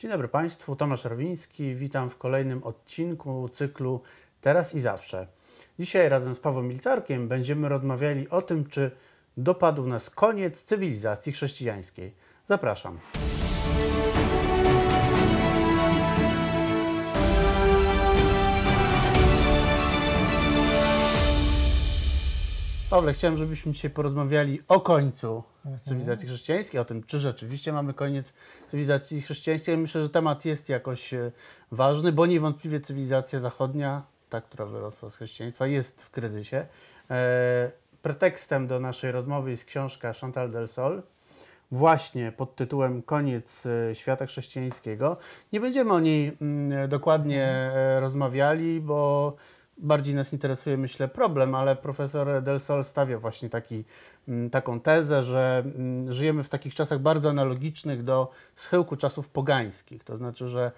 Dzień dobry Państwu, Tomasz Rwiński. Witam w kolejnym odcinku cyklu Teraz i Zawsze. Dzisiaj razem z Pawłem Milcarkiem będziemy rozmawiali o tym, czy dopadł nas koniec cywilizacji chrześcijańskiej. Zapraszam. Pawle, chciałem, żebyśmy dzisiaj porozmawiali o końcu mhm. cywilizacji chrześcijańskiej, o tym, czy rzeczywiście mamy koniec cywilizacji chrześcijańskiej. Myślę, że temat jest jakoś e, ważny, bo niewątpliwie cywilizacja zachodnia, ta, która wyrosła z chrześcijaństwa, jest w kryzysie. E, pretekstem do naszej rozmowy jest książka Chantal del Sol, właśnie pod tytułem Koniec e, świata chrześcijańskiego. Nie będziemy o niej mm, dokładnie mhm. rozmawiali, bo bardziej nas interesuje, myślę, problem, ale profesor Del Sol stawia właśnie taki, mm, taką tezę, że mm, żyjemy w takich czasach bardzo analogicznych do schyłku czasów pogańskich. To znaczy, że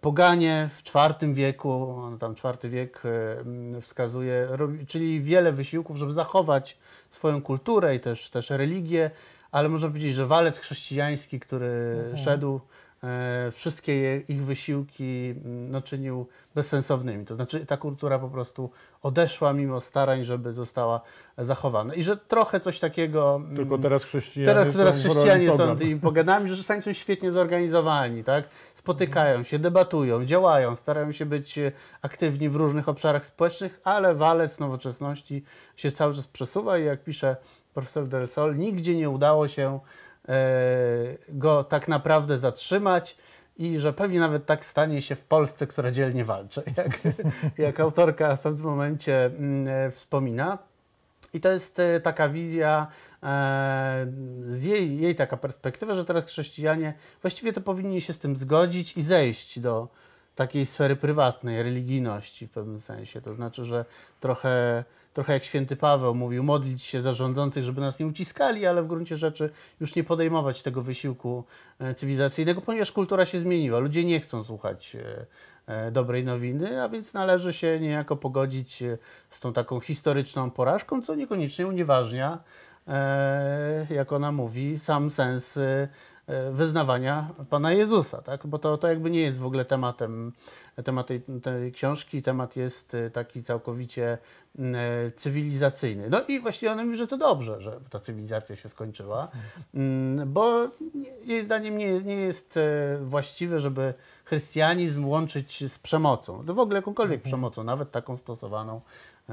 poganie w IV wieku, on tam IV wiek e, mm, wskazuje, czyli wiele wysiłków, żeby zachować swoją kulturę i też, też religię, ale można powiedzieć, że walec chrześcijański, który mhm. szedł E, wszystkie ich wysiłki mm, no, czynił bezsensownymi. To znaczy ta kultura po prostu odeszła mimo starań, żeby została zachowana. I że trochę coś takiego... Mm, Tylko teraz chrześcijanie teraz, są, chrześcijanie są tymi poganami, że sami są świetnie zorganizowani, tak? Spotykają się, debatują, działają, starają się być e, aktywni w różnych obszarach społecznych, ale walec nowoczesności się cały czas przesuwa i jak pisze profesor Del Sol, nigdzie nie udało się E, go tak naprawdę zatrzymać i że pewnie nawet tak stanie się w Polsce, która dzielnie walczy, jak, jak autorka w pewnym momencie mm, e, wspomina. I to jest e, taka wizja z jej, jej taka perspektywa, że teraz chrześcijanie właściwie to powinni się z tym zgodzić i zejść do takiej sfery prywatnej, religijności w pewnym sensie. To znaczy, że trochę trochę jak święty Paweł mówił, modlić się za rządzących, żeby nas nie uciskali, ale w gruncie rzeczy już nie podejmować tego wysiłku e, cywilizacyjnego, ponieważ kultura się zmieniła. Ludzie nie chcą słuchać e, e, dobrej nowiny, a więc należy się niejako pogodzić z tą taką historyczną porażką, co niekoniecznie unieważnia, jak ona mówi, sam sens E, wyznawania Pana Jezusa, tak? bo to, to jakby nie jest w ogóle tematem temat tej, tej książki, temat jest e, taki całkowicie mm, e, cywilizacyjny. No i właściwie on mówi, że to dobrze, że ta cywilizacja się skończyła, mm, bo jej zdaniem nie, nie jest właściwe, żeby chrystianizm łączyć z przemocą, to w ogóle jakąkolwiek mhm. przemocą, nawet taką stosowaną E,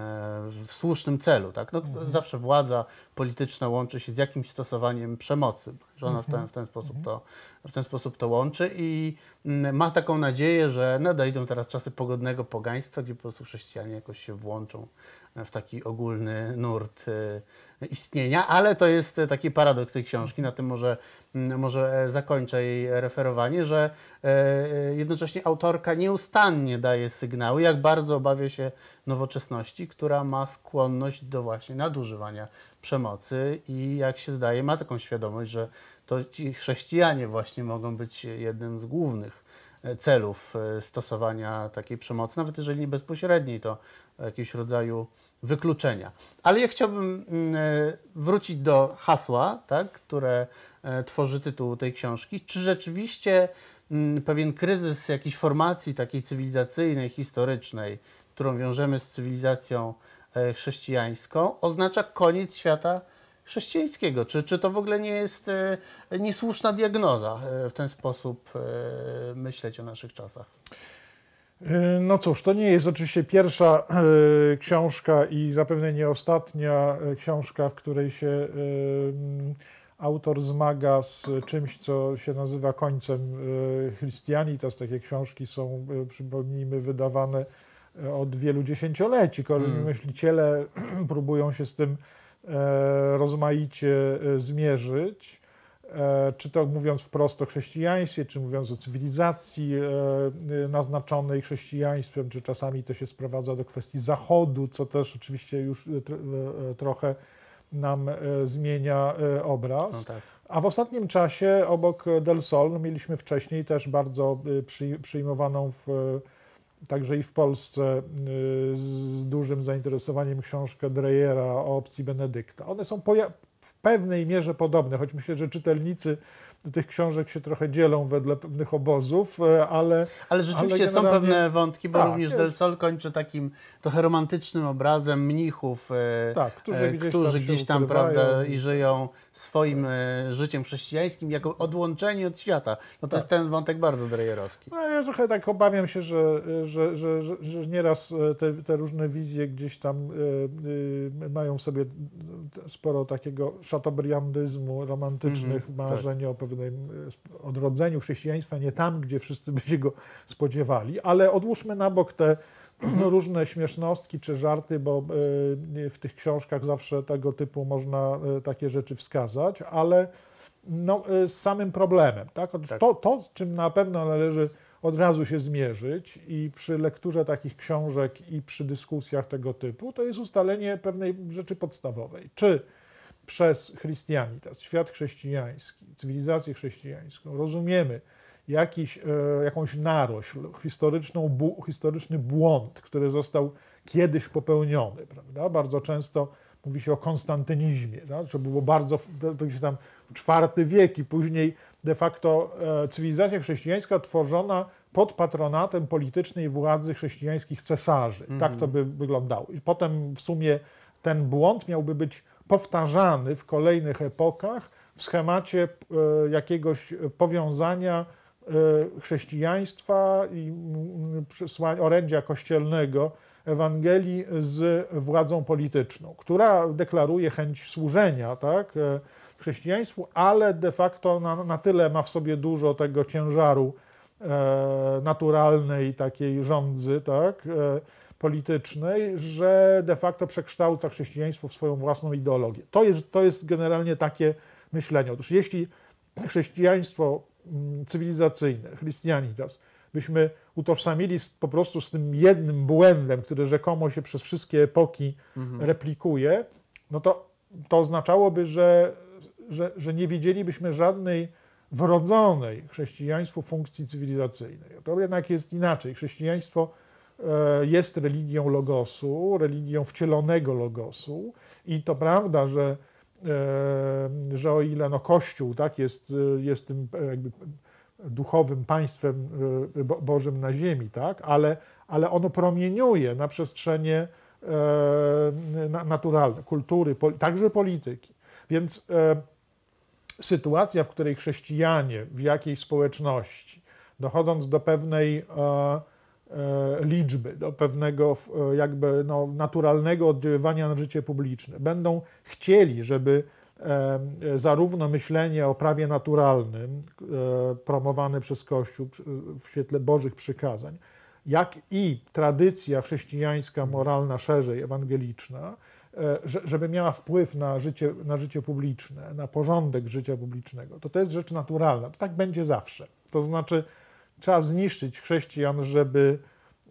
w słusznym celu. Tak? No, mhm. Zawsze władza polityczna łączy się z jakimś stosowaniem przemocy, że ona w ten, mhm. w ten, sposób, mhm. to, w ten sposób to łączy i mm, ma taką nadzieję, że nadejdą no, teraz czasy pogodnego pogaństwa, gdzie po prostu chrześcijanie jakoś się włączą w taki ogólny nurt y, istnienia, ale to jest taki paradoks tej książki, na tym może, mm, może e, zakończę jej referowanie, że e, e, jednocześnie autorka nieustannie daje sygnały, jak bardzo obawia się nowoczesności, która ma skłonność do właśnie nadużywania przemocy i jak się zdaje ma taką świadomość, że to ci chrześcijanie właśnie mogą być jednym z głównych celów stosowania takiej przemocy, nawet jeżeli nie bezpośredniej, to jakiegoś rodzaju wykluczenia. Ale ja chciałbym mm, e, wrócić do hasła, tak, które e, tworzy tytuł tej książki. Czy rzeczywiście mm, pewien kryzys jakiejś formacji takiej cywilizacyjnej, historycznej, którą wiążemy z cywilizacją e, chrześcijańską, oznacza koniec świata chrześcijańskiego? Czy, czy to w ogóle nie jest niesłuszna diagnoza w ten sposób myśleć o naszych czasach? E, no cóż, to nie jest oczywiście pierwsza e, książka i zapewne nie ostatnia e, książka, w której się autor zmaga z czymś, co się nazywa końcem Christianitas. Takie książki są, przypomnijmy, wydawane od wielu dziesięcioleci. Kolejni mm. myśliciele próbują się z tym rozmaicie zmierzyć. E, czy to mówiąc wprost o chrześcijaństwie, czy mówiąc o cywilizacji e, e, naznaczonej chrześcijaństwem, czy czasami to się sprowadza do kwestii Zachodu, co też oczywiście już trochę nam zmienia obraz. No tak. A w ostatnim czasie obok Del Sol mieliśmy wcześniej też bardzo przyjmowaną w, także i w Polsce z dużym zainteresowaniem książkę Dreyera o opcji Benedykta. One są pewnej mierze podobne, choć myślę, że czytelnicy tych książek się trochę dzielą wedle pewnych obozów, e, ale... Ale rzeczywiście ale są pewne wątki, bo tak, również jest. Del Sol kończy takim trochę romantycznym obrazem mnichów, e, tak, którzy e, gdzieś którzy tam, gdzieś tam prawda, i żyją swoim tak. życiem chrześcijańskim, jako odłączeni od świata. No to jest tak. ten wątek bardzo drejerowski. No ja trochę tak obawiam się, że, że, że, że, że nieraz te, te różne wizje gdzieś tam y, y, mają w sobie sporo takiego szatobriandyzmu, romantycznych mhm, tak. marzeń tak. o pewnych E, odrodzeniu chrześcijaństwa nie tam, gdzie wszyscy by się go spodziewali, ale odłóżmy na bok te no, różne śmiesznostki czy żarty, bo e, w tych książkach zawsze tego typu można e, takie rzeczy wskazać, ale no, z samym problemem. Tak? tak? To, to, z czym na pewno należy od razu się zmierzyć i przy lekturze takich książek i przy dyskusjach tego typu, to jest ustalenie pewnej rzeczy podstawowej. Czy przez Christianitas, świat chrześcijański, cywilizację chrześcijańską, rozumiemy jakiś, e, jakąś narośl, historyczną, historyczny błąd, który został kiedyś popełniony, prawda? Bardzo często mówi się o konstantynizmie, tak? że było bardzo, to się tam IV wiek i później de facto e, cywilizacja chrześcijańska tworzona pod patronatem politycznej władzy chrześcijańskich cesarzy. Tak mhm. to by wyglądało. I potem w sumie ten błąd miałby być powtarzany w kolejnych epokach w schemacie e, jakiegoś powiązania e, chrześcijaństwa i mm, mm, orędzia kościelnego Ewangelii z władzą polityczną, która deklaruje chęć służenia tak, e, chrześcijaństwu, ale de facto na, na tyle ma w sobie dużo tego ciężaru naturalnej takiej rządzy, tak, politycznej, że de facto przekształca chrześcijaństwo w swoją własną ideologię. To jest, to jest generalnie takie myślenie. Otóż jeśli chrześcijaństwo mm, cywilizacyjne, Christianitas, byśmy utożsamili z, po prostu z tym jednym błędem, który rzekomo się przez wszystkie epoki mhm. replikuje, no to, to oznaczałoby, że, że, że nie widzielibyśmy żadnej wrodzonej chrześcijaństwu funkcji cywilizacyjnej. To jednak jest inaczej. Chrześcijaństwo E, jest religią logosu, religią wcielonego logosu i to prawda, że, e, że o ile no Kościół tak, jest, jest tym e, duchowym państwem Bożym na ziemi, tak, ale, ale ono promieniuje na przestrzenie naturalne, kultury, także polityki. Więc sytuacja, w której chrześcijanie w jakiejś społeczności, dochodząc do pewnej E, liczby, do pewnego e, jakby no, naturalnego oddziaływania na życie publiczne. Będą chcieli, żeby e, zarówno myślenie o prawie naturalnym, promowane przez Kościół w świetle Bożych przykazań, jak i tradycja chrześcijańska, moralna, szerzej ewangeliczna, żeby miała wpływ na życie, na życie publiczne, na porządek życia publicznego. To to jest rzecz naturalna. To tak będzie zawsze. To znaczy, trzeba zniszczyć chrześcijan, żeby,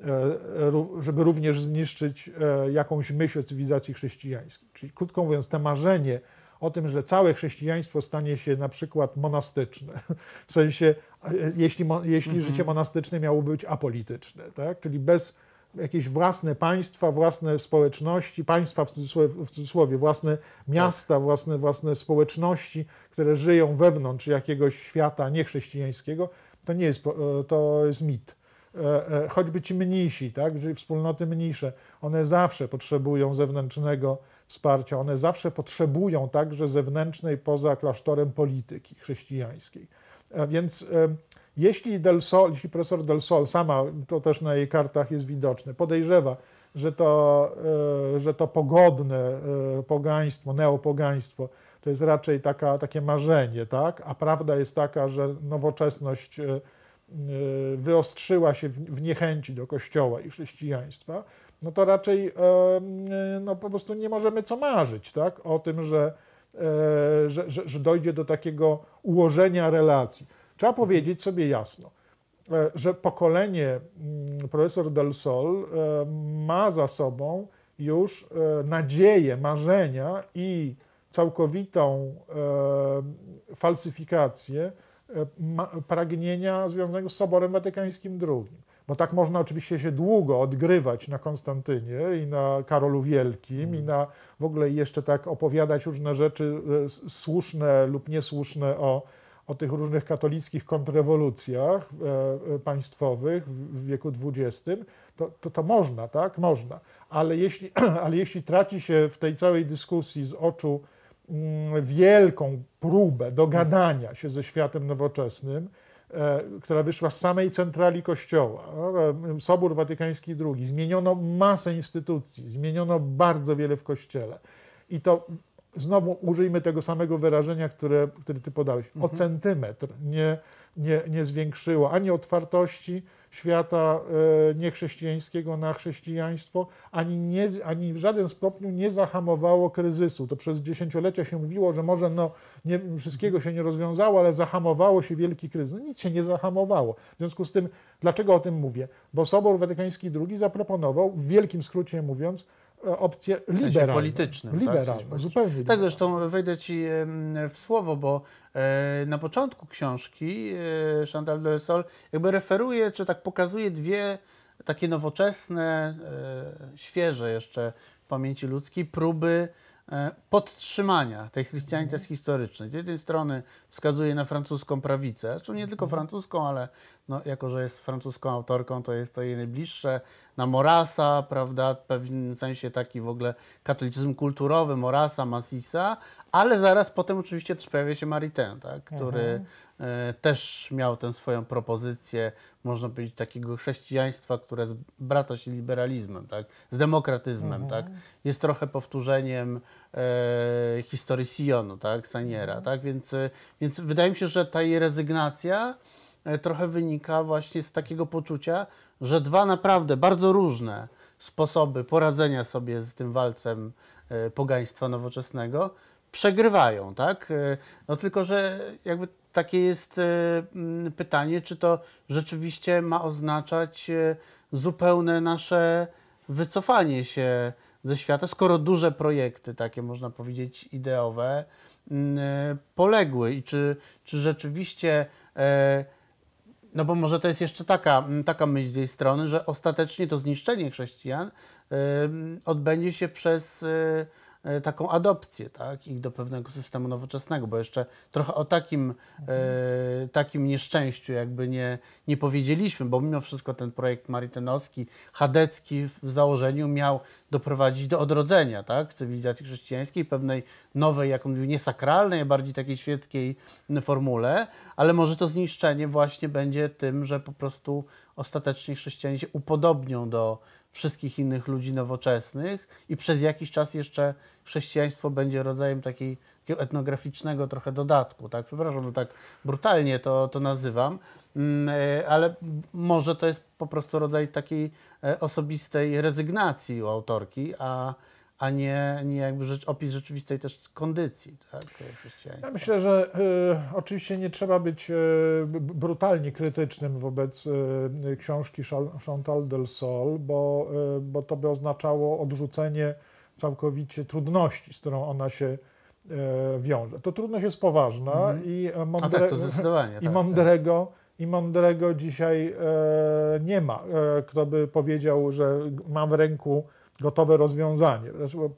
e, żeby również zniszczyć e, jakąś myśl o cywilizacji chrześcijańskiej. Czyli krótko mówiąc, to marzenie o tym, że całe chrześcijaństwo stanie się na przykład monastyczne. W sensie, e, jeśli, jeśli mhm. życie monastyczne miało być apolityczne, tak? czyli bez jakieś własne państwa, własne społeczności, państwa w cudzysłowie, w cudzysłowie własne miasta, tak. własne, własne społeczności, które żyją wewnątrz jakiegoś świata niechrześcijańskiego, to nie jest, e, to jest mit. E, e, choćby ci mniejsi, tak, czyli wspólnoty mniejsze, one zawsze potrzebują zewnętrznego wsparcia, one zawsze potrzebują także zewnętrznej poza klasztorem polityki chrześcijańskiej. Więc jeśli, Del Sol, jeśli profesor Del Sol, sama to też na jej kartach jest widoczne, podejrzewa, że to, że to pogodne pogaństwo, neopogaństwo to jest raczej taka, takie marzenie, tak? a prawda jest taka, że nowoczesność e, e, wyostrzyła się w niechęci do Kościoła i chrześcijaństwa, no to raczej e, no po prostu nie możemy co marzyć tak? o tym, że, że, że, że dojdzie do takiego ułożenia relacji. Trzeba mhm. powiedzieć sobie jasno, że pokolenie mm, profesor Del Sol ma za sobą już nadzieje, marzenia i całkowitą e, falsyfikację e, pragnienia związanego z Soborem Watykańskim II. Bo tak można oczywiście się długo odgrywać na Konstantynie i na Karolu Wielkim mm. i na w ogóle jeszcze tak opowiadać różne rzeczy e, słuszne lub niesłuszne o, o tych różnych katolickich kontrrewolucjach państwowych w wieku XX, to, to, to można, tak? Można. Ale jeśli, ale jeśli traci się w tej całej dyskusji z oczu Mm, wielką próbę dogadania się ze światem nowoczesnym, e, która wyszła z samej centrali Kościoła, e, Sobór Watykański II. Zmieniono masę instytucji, zmieniono bardzo wiele w Kościele. I to znowu użyjmy tego samego wyrażenia, które, które ty podałeś. O mhm. centymetr nie, nie, nie zwiększyło ani otwartości, świata e, niechrześcijańskiego na chrześcijaństwo, ani, nie, ani w żaden stopniu nie zahamowało kryzysu. To przez dziesięciolecia się mówiło, że może no, nie, wszystkiego się nie rozwiązało, ale zahamowało się wielki kryzys. No, nic się nie zahamowało. W związku z tym, dlaczego o tym mówię? Bo Sobor Watykański II zaproponował, w wielkim skrócie mówiąc, opcję liberalną. W sensie Liberalną, tak? W sensie Liberalną. Tak, zresztą wejdę Ci w słowo, bo e, na początku książki e, Chantal de Sol jakby referuje, czy tak pokazuje dwie takie nowoczesne, e, świeże jeszcze w pamięci ludzkiej próby podtrzymania tej chrystianitas mhm. historycznej. Z jednej strony wskazuje na francuską prawicę, zresztą nie tylko mhm. francuską, ale no, jako że jest francuską autorką, to jest to jej najbliższe. Na Morasa, prawda, w pewnym sensie taki w ogóle katolicyzm kulturowy, Morasa, Massisa, ale zaraz potem oczywiście też pojawia się Maritain, tak, mhm. który mhm. też miał tę swoją propozycję, można powiedzieć, takiego chrześcijaństwa, które brata się liberalizmem, tak, z demokratyzmem, mhm. tak. Jest trochę powtórzeniem y, historii Sionu, tak, Saniera, mhm. tak, więc, e, więc wydaje mi się, że ta jej rezygnacja E, trochę wynika właśnie z takiego poczucia, że dwa naprawdę bardzo różne sposoby poradzenia sobie z tym walcem e, pogaństwa nowoczesnego przegrywają, tak? E, no tylko, że jakby takie jest pytanie, czy to rzeczywiście ma oznaczać zupełne nasze wycofanie się ze świata, skoro duże projekty, takie można powiedzieć ideowe, poległy i czy, czy rzeczywiście no bo może to jest jeszcze taka, taka myśl z jej strony, że ostatecznie to zniszczenie chrześcijan odbędzie się przez y, E, taką adopcję tak? ich do pewnego systemu nowoczesnego, bo jeszcze trochę o takim, e, takim nieszczęściu jakby nie, nie powiedzieliśmy, bo mimo wszystko ten projekt marytynowski, chadecki w założeniu miał doprowadzić do odrodzenia tak? cywilizacji chrześcijańskiej, pewnej nowej, jak on mówił, niesakralnej, bardziej takiej świeckiej formule, ale może to zniszczenie właśnie będzie tym, że po prostu ostatecznie chrześcijanie się upodobnią do wszystkich innych ludzi nowoczesnych i przez jakiś czas jeszcze chrześcijaństwo będzie rodzajem takiej, takiego etnograficznego trochę dodatku, tak? Przepraszam, że tak brutalnie to, to nazywam, mm, e, ale może to jest po prostu rodzaj takiej e, osobistej rezygnacji u autorki, a a nie, nie jakby rzecz, opis rzeczywistej też kondycji tak, e, chrześcijaństwa. Ja myślę, że y, oczywiście nie trzeba być y, brutalnie krytycznym wobec y, książki Chantal del Sol, bo, bo to by oznaczało odrzucenie całkowicie trudności, z którą ona się wiąże. To trudność jest poważna mm -hmm. i Mondrego, tak, i, Mondrego tak. i dzisiaj nie ma, kto by powiedział, że mam w ręku gotowe rozwiązanie.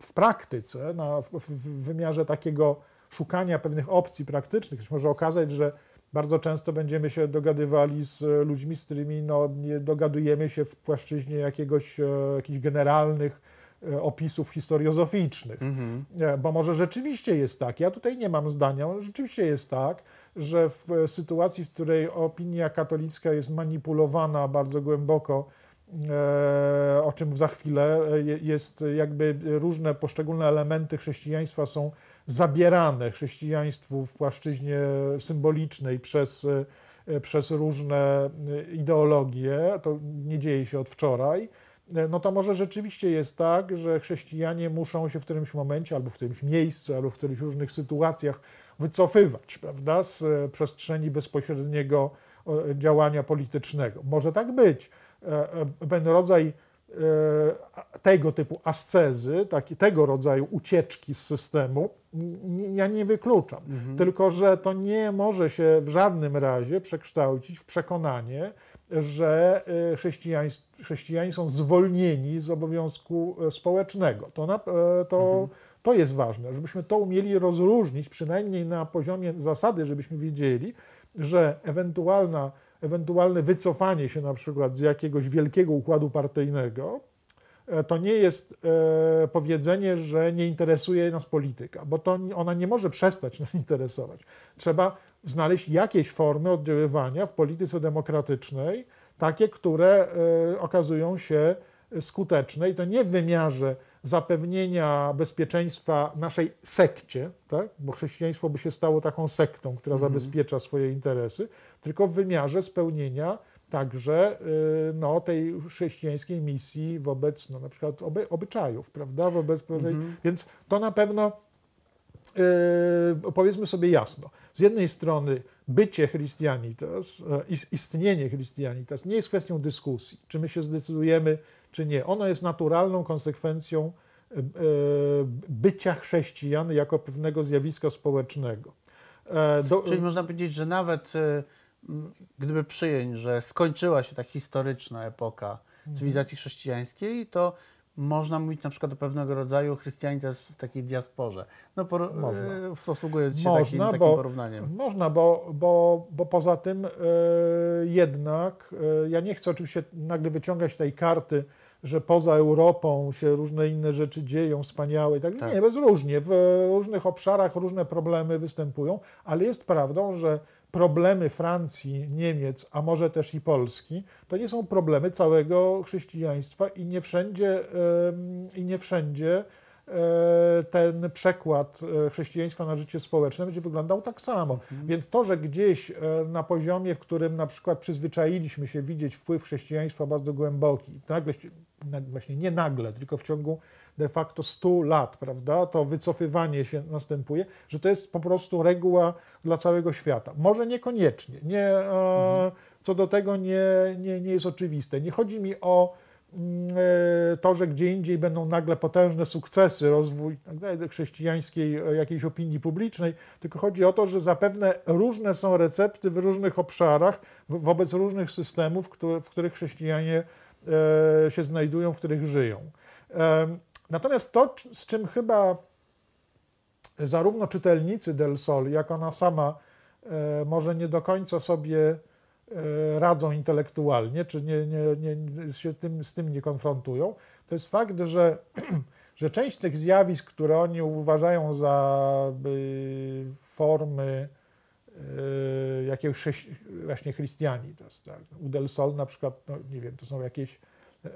W praktyce, na, w wymiarze takiego szukania pewnych opcji praktycznych, może okazać, że bardzo często będziemy się dogadywali z ludźmi, z którymi no, nie dogadujemy się w płaszczyźnie jakiegoś, e, jakichś generalnych e, opisów historiozoficznych. Mm -hmm. Bo może rzeczywiście jest tak, ja tutaj nie mam zdania, rzeczywiście jest tak, że w e, sytuacji, w której opinia katolicka jest manipulowana bardzo głęboko E, o czym za chwilę, e, jest jakby różne poszczególne elementy chrześcijaństwa są zabierane chrześcijaństwu w płaszczyźnie symbolicznej przez, e, przez różne ideologie, to nie dzieje się od wczoraj, no to może rzeczywiście jest tak, że chrześcijanie muszą się w którymś momencie, albo w którymś miejscu, albo w których różnych sytuacjach wycofywać, prawda, z przestrzeni bezpośredniego działania politycznego. Może tak być ten e, e, rodzaj e, tego typu ascezy, taki, tego rodzaju ucieczki z systemu, ja nie wykluczam. Mhm. Tylko, że to nie może się w żadnym razie przekształcić w przekonanie, że chrześcijanie, chrześcijanie są zwolnieni z obowiązku społecznego. To, na, to, mhm. to jest ważne, żebyśmy to umieli rozróżnić, przynajmniej na poziomie zasady, żebyśmy wiedzieli, że ewentualna ewentualne wycofanie się na przykład z jakiegoś wielkiego układu partyjnego, e, to nie jest e, powiedzenie, że nie interesuje nas polityka, bo to ona nie może przestać nas interesować. Trzeba znaleźć jakieś formy oddziaływania w polityce demokratycznej, takie, które e, okazują się skuteczne i to nie w wymiarze zapewnienia bezpieczeństwa naszej sekcie, tak? bo chrześcijaństwo by się stało taką sektą, która mhm. zabezpiecza swoje interesy, tylko w wymiarze spełnienia także y, no, tej chrześcijańskiej misji wobec no, na przykład oby, obyczajów, prawda? Wobec, mhm. Więc to na pewno Yy, powiedzmy sobie jasno, z jednej strony bycie Christianitas, y, istnienie Christianitas nie jest kwestią dyskusji, czy my się zdecydujemy czy nie. Ona jest naturalną konsekwencją e, e, bycia chrześcijan jako pewnego zjawiska społecznego. E, do... Czyli można powiedzieć, że nawet gdyby przyjąć, że skończyła się ta historyczna epoka mhm. cywilizacji chrześcijańskiej, to można mówić na przykład o pewnego rodzaju chrystianizm w takiej diasporze. No, por, można. posługując się można, takim, takim bo, porównaniem. Można, bo, bo, bo poza tym yy, jednak, yy, ja nie chcę oczywiście nagle wyciągać tej karty że poza Europą się różne inne rzeczy dzieją, wspaniałe i tak. tak. Nie, różnie W różnych obszarach różne problemy występują, ale jest prawdą, że problemy Francji, Niemiec, a może też i Polski, to nie są problemy całego chrześcijaństwa i nie wszędzie, i nie wszędzie E, ten przekład e, chrześcijaństwa na życie społeczne będzie wyglądał tak samo. Mhm. Więc to, że gdzieś e, na poziomie, w którym na przykład przyzwyczailiśmy się widzieć wpływ chrześcijaństwa bardzo głęboki, nagle, właśnie nie nagle, tylko w ciągu de facto 100 lat, prawda, to wycofywanie się następuje, że to jest po prostu reguła dla całego świata. Może niekoniecznie, nie, mhm. co do tego nie, nie, nie jest oczywiste. Nie chodzi mi o E, to, że gdzie indziej będą nagle potężne sukcesy, rozwój tak chrześcijańskiej e, jakiejś opinii publicznej, tylko chodzi o to, że zapewne różne są recepty w różnych obszarach, wobec różnych systemów, w których chrześcijanie e, się znajdują, w których żyją. Natomiast to, z czym chyba zarówno czytelnicy Del Sol, jak ona sama może nie do końca sobie E, radzą intelektualnie, czy nie, nie, nie, się tym, z tym nie konfrontują, to jest fakt, że, że część tych zjawisk, które oni uważają za formy y, jakiegoś chrześci, właśnie chrześcijani, to jest tak, Udelsol na przykład, no, nie wiem, to są jakieś e,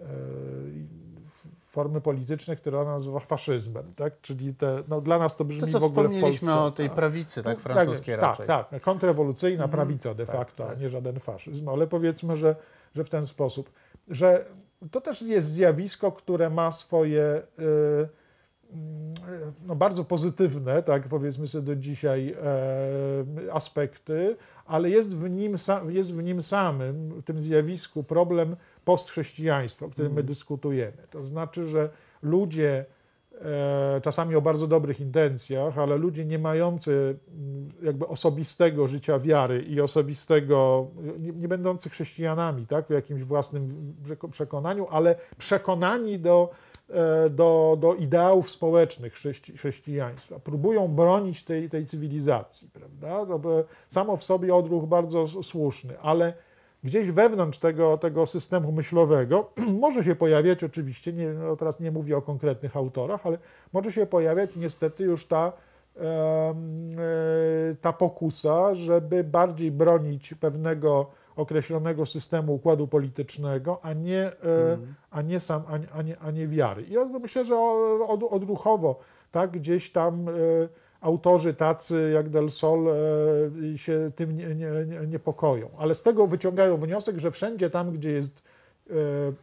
formy polityczne, które ona nazywa faszyzmem, tak? Czyli te, no dla nas to brzmi to, w ogóle w Polsce. o tej tak. prawicy, tak, no, tak francuskiej tak, raczej. Tak, tak, kontrrewolucyjna mhm. prawica de tak, facto, tak, tak. nie żaden faszyzm, ale powiedzmy, że, że w ten sposób, że to też jest zjawisko, które ma swoje y, y, no, bardzo pozytywne, tak powiedzmy sobie do dzisiaj, e, aspekty, ale jest w, nim, jest w nim samym, w tym zjawisku, problem postchrześcijaństwo, o którym my mhm. dyskutujemy. To znaczy, że ludzie, e, czasami o bardzo dobrych intencjach, ale ludzie nie mający mm, jakby osobistego życia wiary i osobistego, nie, nie będący chrześcijanami, tak, w jakimś własnym przekonaniu, ale przekonani do, e, do, do ideałów społecznych chrześci, chrześcijaństwa. Próbują bronić tej, tej cywilizacji, prawda? To samo w sobie odruch bardzo słuszny, ale Gdzieś wewnątrz tego, tego systemu myślowego może się pojawiać, oczywiście, nie, no teraz nie mówię o konkretnych autorach, ale może się pojawiać niestety już ta, e, ta pokusa, żeby bardziej bronić pewnego określonego systemu układu politycznego, a nie, mm. a nie, sam, a, nie, a nie wiary. I ja myślę, że odruchowo, tak, gdzieś tam e, autorzy tacy jak Del Sol e, się tym nie, nie, niepokoją. Ale z tego wyciągają wniosek, że wszędzie tam, gdzie jest e,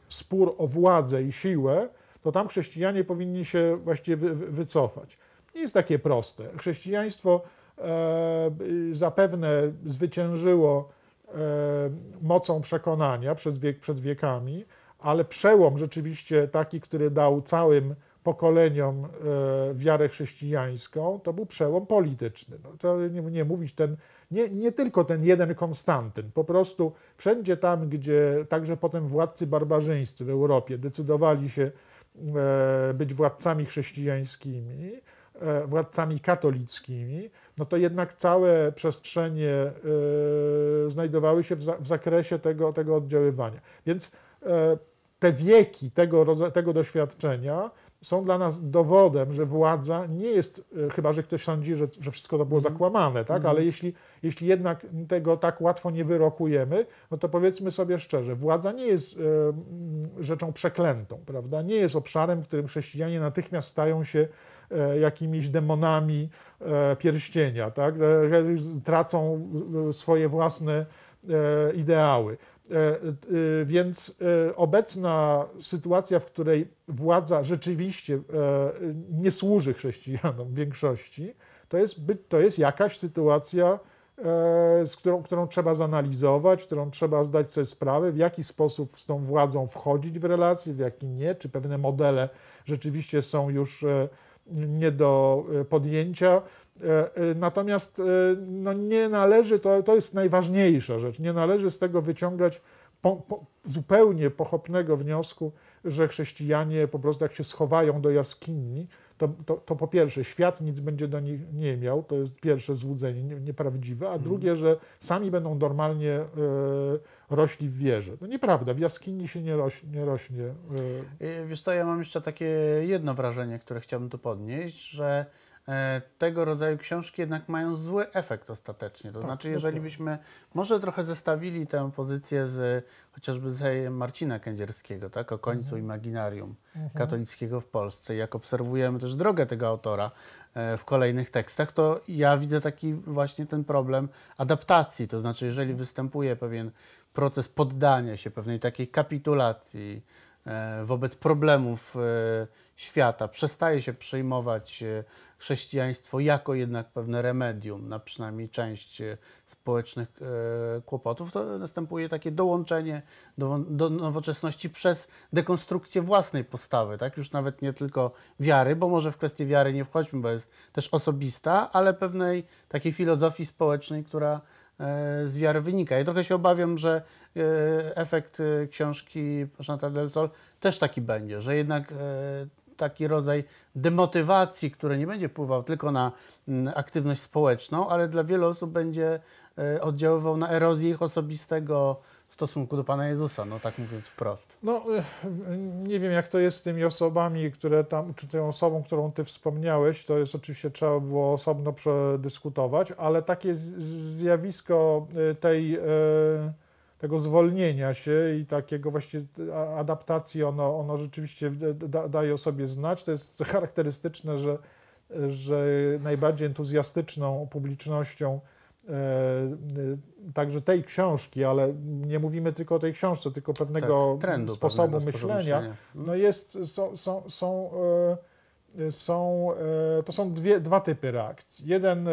spór o władzę i siłę, to tam chrześcijanie powinni się właściwie wycofać. Nie jest takie proste. Chrześcijaństwo e, zapewne zwyciężyło mocą przekonania przez wiek, przed wiekami, ale przełom rzeczywiście taki, który dał całym pokoleniom e, wiarę chrześcijańską, to był przełom polityczny. No, to nie, nie mówić ten, nie, nie tylko ten jeden Konstantyn, po prostu wszędzie tam, gdzie także potem władcy barbarzyńscy w Europie decydowali się e, być władcami chrześcijańskimi, e, władcami katolickimi, no to jednak całe przestrzenie znajdowały się w zakresie tego, tego oddziaływania. Więc te wieki tego, tego doświadczenia są dla nas dowodem, że władza nie jest, e, chyba że ktoś sądzi, że, że wszystko to było mhm. zakłamane, tak? ale mhm. jeśli, jeśli jednak tego tak łatwo nie wyrokujemy, no to powiedzmy sobie szczerze, władza nie jest y, rzeczą przeklętą, prawda? nie jest obszarem, w którym chrześcijanie natychmiast stają się e, jakimiś demonami pierścienia, tak? tracą swoje własne E, ideały. E, e, więc obecna sytuacja, w której władza rzeczywiście nie służy chrześcijanom w większości, to jest, to jest jakaś sytuacja, z którą, którą trzeba zanalizować, którą trzeba zdać sobie sprawę, w jaki sposób z tą władzą wchodzić w relacje, w jaki nie, czy pewne modele rzeczywiście są już nie do podjęcia. E, e, natomiast e, no nie należy, to, to jest najważniejsza rzecz, nie należy z tego wyciągać po, po, zupełnie pochopnego wniosku, że chrześcijanie po prostu jak się schowają do jaskini, to, to, to, po pierwsze świat nic będzie do nich nie miał, to jest pierwsze złudzenie nie, nieprawdziwe, a mhm. drugie, że sami będą normalnie e, rośli w wierze. To no nieprawda, w jaskini się nie, roś, nie rośnie. E. Y, wiesz co, ja mam jeszcze takie jedno wrażenie, które chciałbym tu podnieść, że E, tego rodzaju książki jednak mają zły efekt ostatecznie. To tak, znaczy, jeżeli byśmy może trochę zestawili tę pozycję z chociażby z e, Marcina Kędzierskiego, tak, o końcu mhm. imaginarium mhm. katolickiego w Polsce, jak obserwujemy też drogę tego autora e, w kolejnych tekstach, to ja widzę taki właśnie ten problem adaptacji. To znaczy, jeżeli występuje pewien proces poddania się, pewnej takiej kapitulacji wobec problemów świata. Przestaje się przyjmować e, chrześcijaństwo jako jednak pewne remedium na przynajmniej część e, społecznych e, kłopotów, to następuje takie dołączenie do, do, nowoczesności przez dekonstrukcję własnej postawy, tak? Już nawet nie tylko wiary, bo może w kwestię wiary nie wchodźmy, bo jest też osobista, ale pewnej takiej filozofii społecznej, która z wiary wynika. Ja trochę się obawiam, że efekt książki Chantal Del Sol też taki będzie, że jednak taki rodzaj demotywacji, który nie będzie wpływał tylko na mm, aktywność społeczną, ale dla wielu osób będzie e, oddziaływał na erozję ich osobistego stosunku do Pana Jezusa, no tak mówiąc wprost. No, e, nie wiem jak to jest z tymi osobami, które tam, czy tą osobą, którą Ty wspomniałeś, to jest oczywiście trzeba było osobno przedyskutować, ale takie zjawisko e, tej... Yy tego zwolnienia się i takiego właśnie adaptacji, ono, ono rzeczywiście da, daje o sobie znać. To jest charakterystyczne, że, że najbardziej entuzjastyczną publicznością e, także tej książki, ale nie mówimy tylko o tej książce, tylko pewnego tak, trendu, sposobu pewnego myślenia, myślenia, mhm. no jest, są, są, są e, są, e, to są dwie, dwa typy reakcji. Jeden e,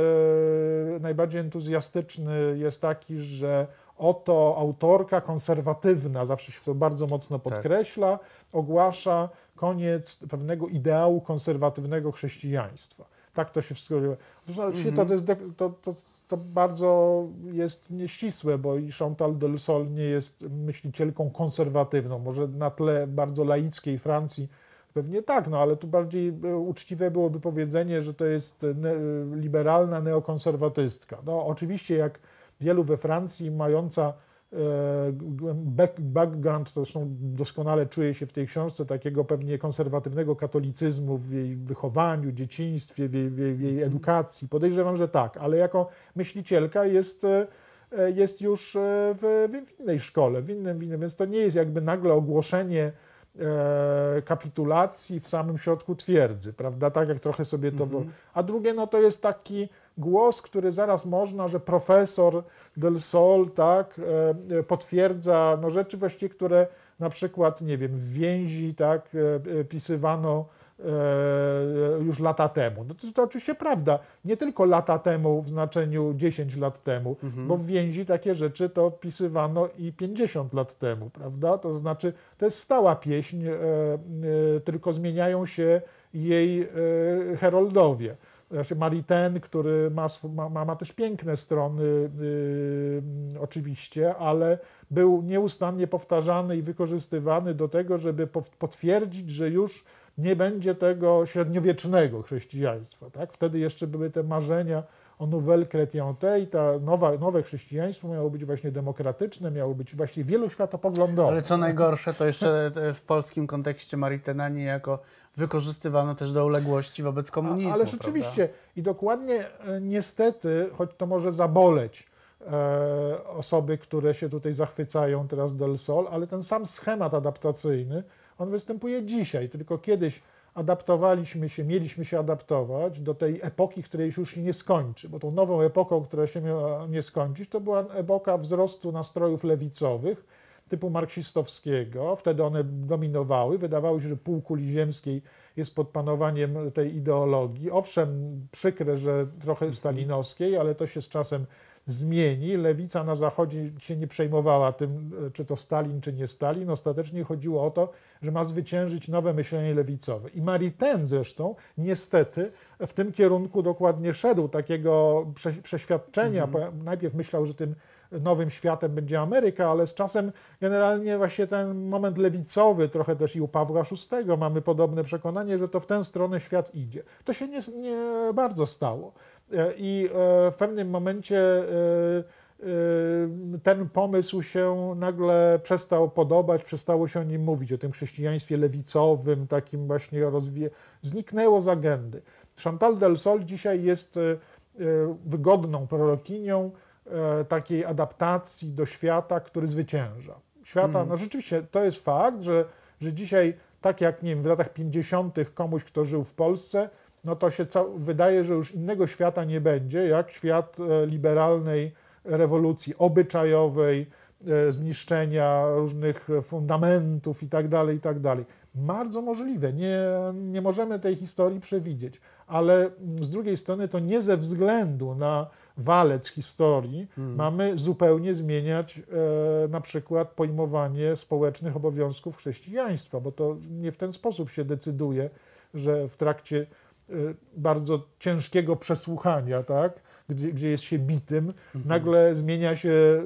najbardziej entuzjastyczny jest taki, że Oto autorka konserwatywna, zawsze się to bardzo mocno tak. podkreśla, tak. ogłasza koniec pewnego ideału konserwatywnego chrześcijaństwa. Tak to się wszystko dzieje. to, mhm. to, to, to, bardzo jest nieścisłe, bo i Chantal Delsol nie jest myślicielką konserwatywną. Może na tle bardzo laickiej Francji pewnie tak, no ale tu bardziej e, uczciwe byłoby powiedzenie, że to jest ne liberalna neokonserwatystka. No oczywiście jak wielu we Francji mająca e, background, to zresztą doskonale czuje się w tej książce, takiego pewnie konserwatywnego katolicyzmu w jej wychowaniu, dzieciństwie, w jej, w jej, w jej mhm. edukacji. Podejrzewam, że tak, ale jako myślicielka jest, e, jest już e, w, w innej szkole, w innym, w innym, więc to nie jest jakby nagle ogłoszenie kapitulacji w samym środku twierdzy, prawda? Tak jak trochę sobie to. Mhm. A drugie, no to jest taki głos, który zaraz można, że profesor Del Sol tak, e, e, potwierdza no, rzeczy właściwie, które na przykład, nie wiem, w więzi tak, e, pisywano już lata temu. No to to oczywiście prawda. Nie tylko lata temu w znaczeniu 10 lat temu, mhm. bo w więzi takie rzeczy to pisywano i 50 lat temu, prawda? To znaczy, to jest stała pieśń, tylko zmieniają się jej heroldowie. Znaczy ten, który ma, ma, ma też piękne strony, yy, oczywiście, ale był nieustannie powtarzany i wykorzystywany do tego, żeby potwierdzić, że już nie będzie tego średniowiecznego chrześcijaństwa. Tak? Wtedy jeszcze były te marzenia o nouvelle chrétienté i to nowe chrześcijaństwo miało być właśnie demokratyczne, miało być właśnie wieloświatopoglądowe. Ale co najgorsze, to jeszcze e, w polskim kontekście Maritena niejako wykorzystywano też do uległości wobec komunizmu. A, ale rzeczywiście prawda? i dokładnie e, niestety, choć to może zaboleć, e, osoby, które się tutaj zachwycają teraz Del Sol, ale ten sam schemat adaptacyjny on występuje dzisiaj, tylko kiedyś adaptowaliśmy się, mieliśmy się adaptować do tej epoki, której już się nie skończy, bo tą nową epoką, która się miała nie skończyć, to była epoka wzrostu nastrojów lewicowych typu marksistowskiego. Wtedy one dominowały, wydawało się, że półkuli ziemskiej jest pod panowaniem tej ideologii. Owszem, przykre, że trochę mhm. stalinowskiej, ale to się z czasem zmieni. Lewica na Zachodzie się nie przejmowała tym, e, czy to Stalin, czy nie Stalin. Ostatecznie chodziło o to, że ma zwyciężyć nowe myślenie lewicowe. I Maritain zresztą niestety w tym kierunku dokładnie szedł, takiego przeświadczenia. Mhm. Najpierw myślał, że tym nowym światem będzie Ameryka, ale z czasem generalnie właśnie ten moment lewicowy, trochę też i u Pawła VI mamy podobne przekonanie, że to w tę stronę świat idzie. To się nie, nie bardzo stało. E, I e, w pewnym momencie e, ten pomysł się nagle przestał podobać, przestało się o nim mówić, o tym chrześcijaństwie lewicowym, takim właśnie rozwie... Zniknęło z agendy. Chantal del Sol dzisiaj jest wygodną prorokinią takiej adaptacji do świata, który zwycięża. Świata, mm. no rzeczywiście to jest fakt, że, że dzisiaj, tak jak nie wiem, w latach 50. komuś, kto żył w Polsce, no to się wydaje, że już innego świata nie będzie, jak świat e, liberalnej rewolucji obyczajowej, e, zniszczenia różnych fundamentów itd., tak itd. Tak Bardzo możliwe, nie, nie możemy tej historii przewidzieć, ale mm, z drugiej strony to nie ze względu na walec historii hmm. mamy zupełnie zmieniać e, na przykład pojmowanie społecznych obowiązków chrześcijaństwa, bo to nie w ten sposób się decyduje, że w trakcie Y, bardzo ciężkiego przesłuchania, tak? Gdzie, gdzie jest się bitym, mhm. nagle zmienia się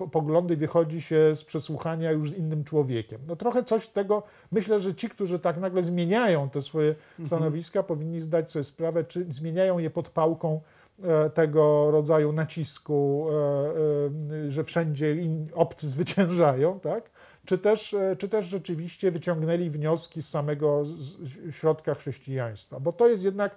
e, poglądy, wychodzi się z przesłuchania już z innym człowiekiem. No trochę coś tego, myślę, że ci, którzy tak nagle zmieniają te swoje mhm. stanowiska, powinni zdać sobie sprawę, czy zmieniają je pod pałką e, tego rodzaju nacisku, e, e, że wszędzie obcy zwyciężają, tak? czy też, e, czy też rzeczywiście wyciągnęli wnioski z samego środka chrześcijaństwa, bo to jest jednak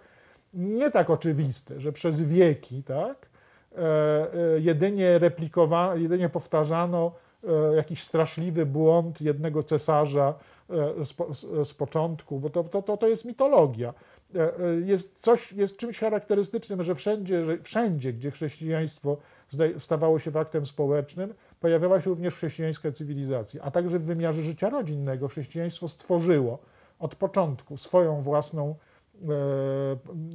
nie tak oczywiste, że przez wieki, tak, e, e, jedynie replikowa, jedynie powtarzano jakiś straszliwy błąd jednego cesarza z, z początku, bo to, to, to jest mitologia. Jest, coś, jest czymś charakterystycznym, że wszędzie, że wszędzie, gdzie chrześcijaństwo stawało się faktem społecznym, pojawiała się również chrześcijańska cywilizacja, a także w wymiarze życia rodzinnego chrześcijaństwo stworzyło od początku swoją własną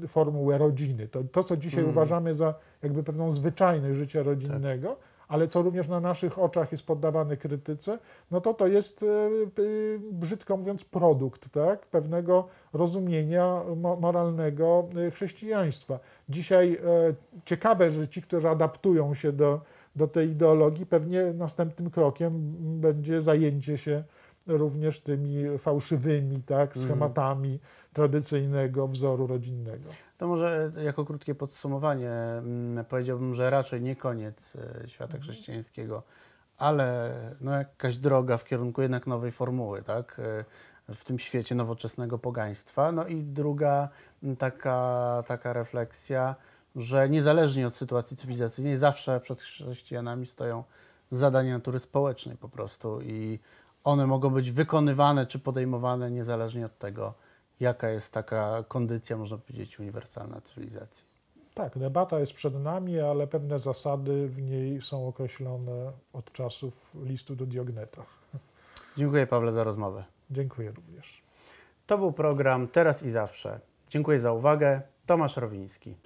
e, formułę rodziny. To, to co dzisiaj mm. uważamy za jakby pewną zwyczajność życia rodzinnego, tak. ale co również na naszych oczach jest poddawane krytyce, no to to jest, e, brzydko mówiąc, produkt tak? pewnego rozumienia mo moralnego e, chrześcijaństwa. Dzisiaj e, ciekawe, że ci, którzy adaptują się do do tej ideologii, pewnie następnym krokiem będzie zajęcie się również tymi fałszywymi tak, mhm. schematami mm. tradycyjnego wzoru rodzinnego. To może e, jako krótkie podsumowanie mm, powiedziałbym, że raczej nie koniec e, świata mhm. chrześcijańskiego, ale no jakaś droga w kierunku jednak nowej formuły, tak? E, w tym świecie nowoczesnego pogaństwa. No i druga taka, taka refleksja, że niezależnie od sytuacji cywilizacyjnej, zawsze przed chrześcijanami stoją zadania natury społecznej po prostu i one mogą być wykonywane czy podejmowane niezależnie od tego, jaka jest taka kondycja, można powiedzieć, uniwersalna cywilizacji. Tak, debata jest przed nami, ale pewne zasady w niej są określone od czasów listu do Diogneta. Dziękuję Pawle za rozmowę. Dziękuję również. To był program Teraz i Zawsze. Dziękuję za uwagę. Tomasz Rowiński.